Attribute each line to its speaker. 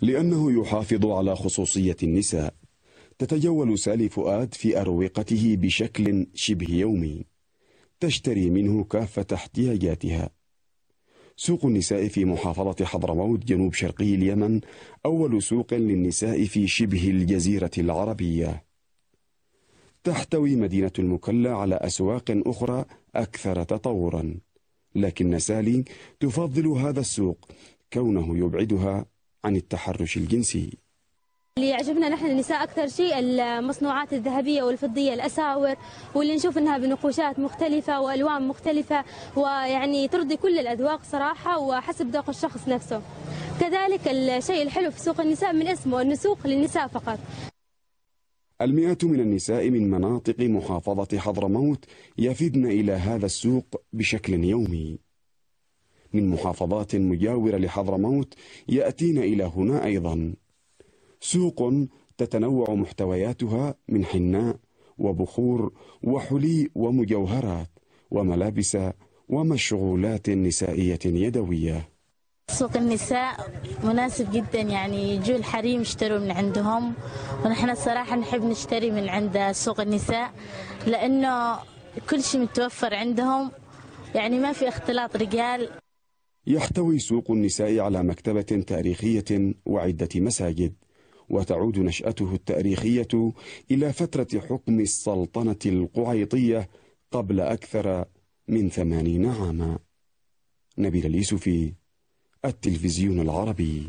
Speaker 1: لأنه يحافظ على خصوصية النساء تتجول سالي فؤاد في أروقته بشكل شبه يومي تشتري منه كافة احتياجاتها سوق النساء في محافظة حضرموت جنوب شرقي اليمن أول سوق للنساء في شبه الجزيرة العربية تحتوي مدينة المكلا على أسواق أخرى أكثر تطورا لكن سالي تفضل هذا السوق كونه يبعدها عن التحرش الجنسي
Speaker 2: اللي يعجبنا نحن النساء اكثر شيء المصنوعات الذهبيه والفضيه الاساور واللي نشوف انها بنقوشات مختلفه والوان مختلفه ويعني ترضي كل الاذواق صراحه وحسب ذوق الشخص نفسه. كذلك الشيء الحلو في سوق النساء من اسمه انه سوق للنساء فقط.
Speaker 1: المئات من النساء من مناطق محافظه حضرموت يفدن الى هذا السوق بشكل يومي. من محافظات مجاورة لحضرموت يأتين إلى هنا أيضا سوق تتنوع محتوياتها من حناء وبخور وحلي ومجوهرات وملابس ومشغولات نسائية يدوية
Speaker 3: سوق النساء مناسب جدا يعني يجوا الحريم يشتروا من عندهم ونحن صراحة نحب نشتري من عند سوق النساء لأنه كل شيء متوفر عندهم يعني ما في اختلاط رجال
Speaker 1: يحتوي سوق النساء على مكتبة تاريخية وعدة مساجد وتعود نشأته التاريخية إلى فترة حكم السلطنة القعيطية قبل أكثر من ثمانين عاما نبيل اليسفي التلفزيون العربي